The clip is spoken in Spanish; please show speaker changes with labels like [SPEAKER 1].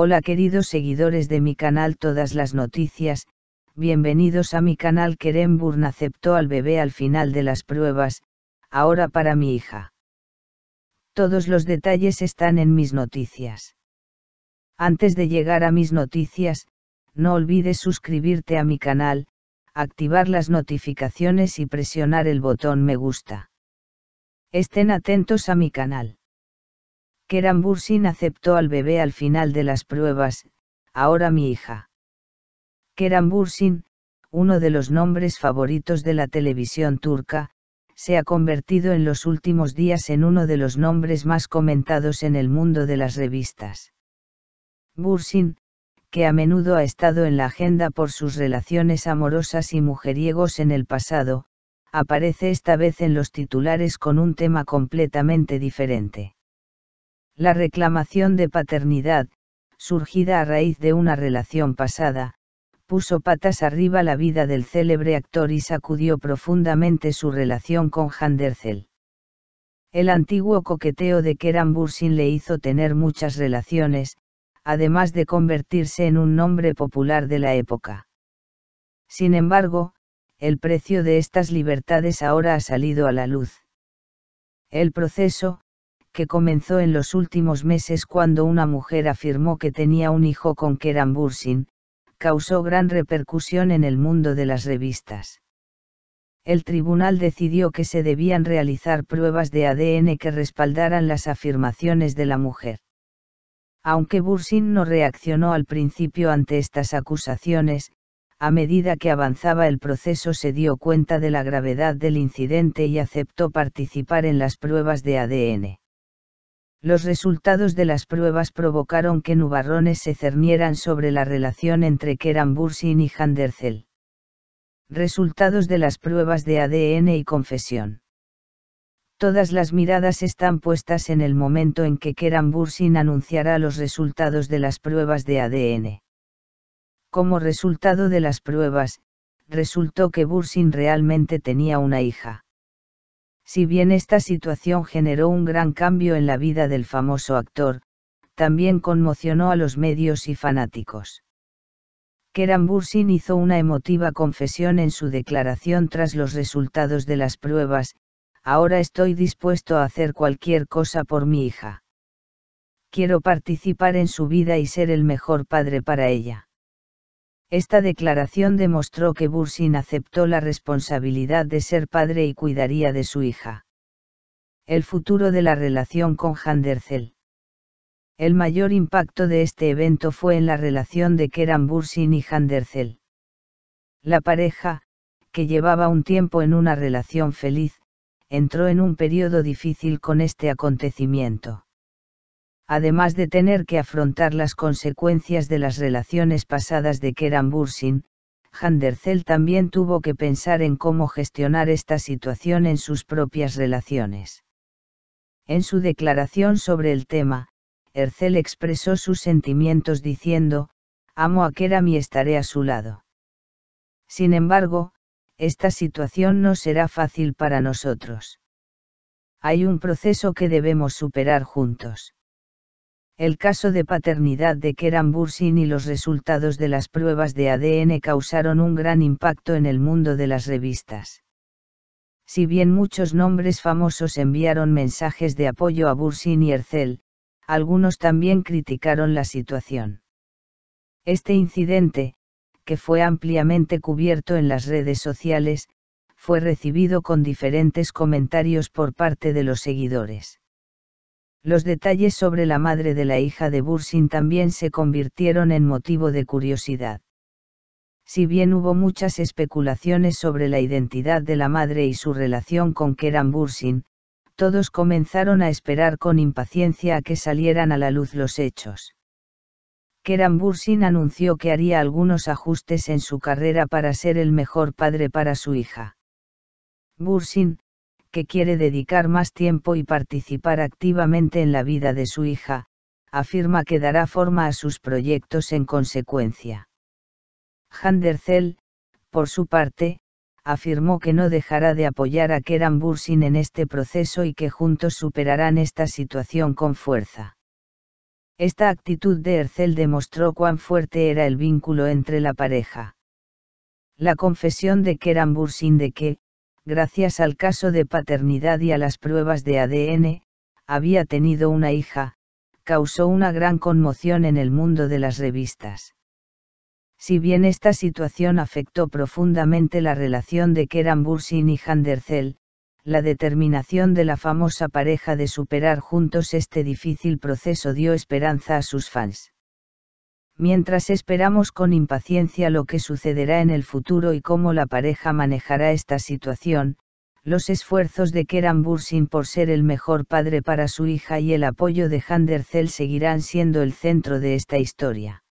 [SPEAKER 1] Hola queridos seguidores de mi canal Todas las Noticias, bienvenidos a mi canal Kerem Burn aceptó al bebé al final de las pruebas, ahora para mi hija. Todos los detalles están en mis noticias. Antes de llegar a mis noticias, no olvides suscribirte a mi canal, activar las notificaciones y presionar el botón me gusta. Estén atentos a mi canal. Keran Bursin aceptó al bebé al final de las pruebas, ahora mi hija. Keran Bursin, uno de los nombres favoritos de la televisión turca, se ha convertido en los últimos días en uno de los nombres más comentados en el mundo de las revistas. Bursin, que a menudo ha estado en la agenda por sus relaciones amorosas y mujeriegos en el pasado, aparece esta vez en los titulares con un tema completamente diferente la reclamación de paternidad, surgida a raíz de una relación pasada, puso patas arriba la vida del célebre actor y sacudió profundamente su relación con Handerzel. El antiguo coqueteo de Kerambursin le hizo tener muchas relaciones, además de convertirse en un nombre popular de la época. Sin embargo, el precio de estas libertades ahora ha salido a la luz. El proceso, que comenzó en los últimos meses cuando una mujer afirmó que tenía un hijo con Keran Bursin, causó gran repercusión en el mundo de las revistas. El tribunal decidió que se debían realizar pruebas de ADN que respaldaran las afirmaciones de la mujer. Aunque Bursin no reaccionó al principio ante estas acusaciones, a medida que avanzaba el proceso se dio cuenta de la gravedad del incidente y aceptó participar en las pruebas de ADN. Los resultados de las pruebas provocaron que nubarrones se cernieran sobre la relación entre Keran Bursin y Handerzel. Resultados de las pruebas de ADN y confesión. Todas las miradas están puestas en el momento en que Keran Bursin anunciará los resultados de las pruebas de ADN. Como resultado de las pruebas, resultó que Bursin realmente tenía una hija. Si bien esta situación generó un gran cambio en la vida del famoso actor, también conmocionó a los medios y fanáticos. Keran Bursin hizo una emotiva confesión en su declaración tras los resultados de las pruebas, ahora estoy dispuesto a hacer cualquier cosa por mi hija. Quiero participar en su vida y ser el mejor padre para ella. Esta declaración demostró que Bursin aceptó la responsabilidad de ser padre y cuidaría de su hija. El futuro de la relación con Handercel El mayor impacto de este evento fue en la relación de Keran Bursin y Handersel. La pareja, que llevaba un tiempo en una relación feliz, entró en un periodo difícil con este acontecimiento además de tener que afrontar las consecuencias de las relaciones pasadas de Keran Bursin, Handercel también tuvo que pensar en cómo gestionar esta situación en sus propias relaciones. En su declaración sobre el tema, Ercel expresó sus sentimientos diciendo, amo a Keram y estaré a su lado. Sin embargo, esta situación no será fácil para nosotros. Hay un proceso que debemos superar juntos el caso de paternidad de Keran Bursin y los resultados de las pruebas de ADN causaron un gran impacto en el mundo de las revistas. Si bien muchos nombres famosos enviaron mensajes de apoyo a Bursin y Ercel, algunos también criticaron la situación. Este incidente, que fue ampliamente cubierto en las redes sociales, fue recibido con diferentes comentarios por parte de los seguidores. Los detalles sobre la madre de la hija de Bursin también se convirtieron en motivo de curiosidad. Si bien hubo muchas especulaciones sobre la identidad de la madre y su relación con Keran Bursin, todos comenzaron a esperar con impaciencia a que salieran a la luz los hechos. Keran Bursin anunció que haría algunos ajustes en su carrera para ser el mejor padre para su hija. Bursin, que quiere dedicar más tiempo y participar activamente en la vida de su hija, afirma que dará forma a sus proyectos en consecuencia. Handerzel, por su parte, afirmó que no dejará de apoyar a Keran Bursin en este proceso y que juntos superarán esta situación con fuerza. Esta actitud de Ercel demostró cuán fuerte era el vínculo entre la pareja. La confesión de Keran Bursin de que, gracias al caso de paternidad y a las pruebas de ADN, había tenido una hija, causó una gran conmoción en el mundo de las revistas. Si bien esta situación afectó profundamente la relación de Keran Bursin y Handerzel, la determinación de la famosa pareja de superar juntos este difícil proceso dio esperanza a sus fans mientras esperamos con impaciencia lo que sucederá en el futuro y cómo la pareja manejará esta situación, los esfuerzos de Keran Bursin por ser el mejor padre para su hija y el apoyo de Handercel seguirán siendo el centro de esta historia.